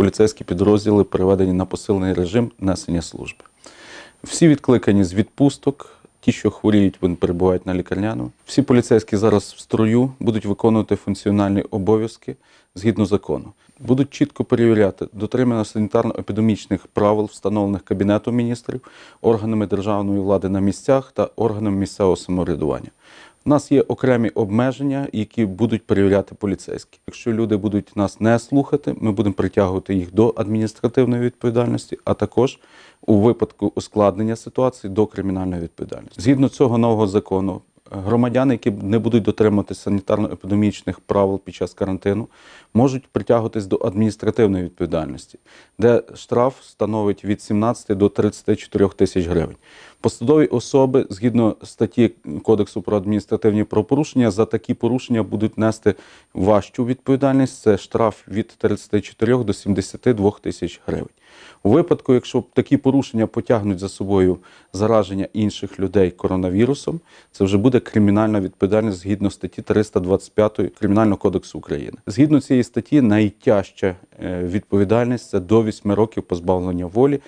поліцейські підрозділи переведені на посилений режим несення служби. Всі відкликані з відпусток, ті, що хворіють, вони перебувають на лікарняну. Всі поліцейські зараз в строю будуть виконувати функціональні обов'язки згідно закону. Будуть чітко перевіряти дотримання санітарно-епідемічних правил, встановлених Кабінетом міністрів, органами державної влади на місцях та органами місцевого самоврядування. У нас є окремі обмеження, які будуть перевіряти поліцейські. Якщо люди будуть нас не слухати, ми будемо притягувати їх до адміністративної відповідальності, а також у випадку ускладнення ситуації до кримінальної відповідальності. Згідно цього нового закону, Громадяни, які не будуть дотримувати санітарно-епідемічних правил під час карантину, можуть притягуватись до адміністративної відповідальності, де штраф становить від 17 до 34 тисяч гривень. Посадові особи згідно статті Кодексу про адміністративні правопорушення за такі порушення будуть нести важчу відповідальність. Це штраф від 34 до 72 тисяч гривень. У випадку, якщо такі порушення потягнуть за собою зараження інших людей коронавірусом, це вже буде кримінальна відповідальність згідно статті 325 Кримінального кодексу України. Згідно цієї статті, найтяжча е, відповідальність це до 8 років позбавлення волі.